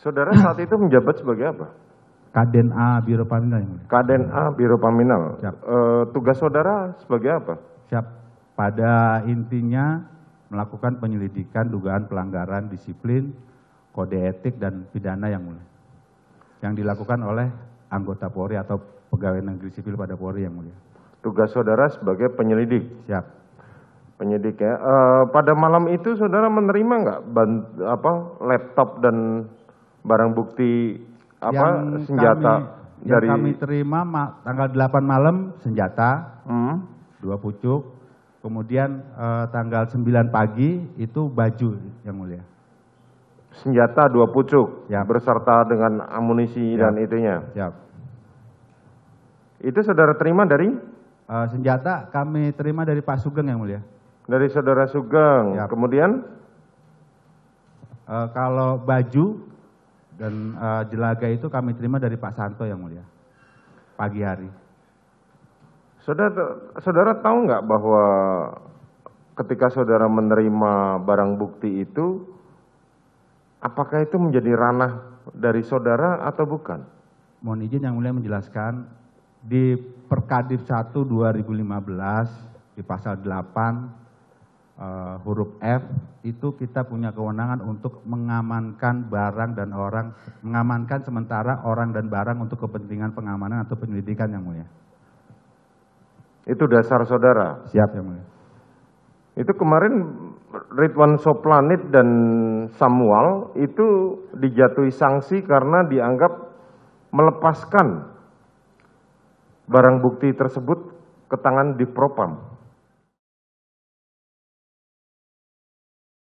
Saudara saat itu menjabat sebagai apa? Kaden A Biro Paminal. Kaden A Biro Paminal. Siap. E, tugas saudara sebagai apa? Siap. Pada intinya melakukan penyelidikan dugaan pelanggaran disiplin, kode etik dan pidana yang mulia. Yang dilakukan oleh anggota Polri atau pegawai negeri sipil pada Polri yang mulia. Tugas saudara sebagai penyelidik. Siap. Penyidik ya. E, pada malam itu saudara menerima nggak apa laptop dan barang bukti apa yang senjata kami, dari yang kami terima tanggal 8 malam senjata hmm. dua pucuk kemudian eh, tanggal 9 pagi itu baju yang mulia senjata dua pucuk ya. berserta dengan amunisi ya. dan itunya ya. itu saudara terima dari eh, senjata kami terima dari Pak Sugeng yang mulia dari saudara Sugeng ya. kemudian eh, kalau baju dan uh, jelaga itu kami terima dari Pak Santo yang mulia, pagi hari. Saudara, saudara tahu nggak bahwa ketika saudara menerima barang bukti itu, apakah itu menjadi ranah dari saudara atau bukan? Mohon izin yang mulia menjelaskan, di Perkadif 1 2015, di pasal 8, Eh, huruf F itu kita punya kewenangan untuk mengamankan barang dan orang, mengamankan sementara orang dan barang untuk kepentingan pengamanan atau penyelidikan yang mulia. Itu dasar saudara. Siap yang mulia. Itu kemarin Ridwan Soplanit dan Samuel itu dijatuhi sanksi karena dianggap melepaskan barang bukti tersebut ke tangan di Propam.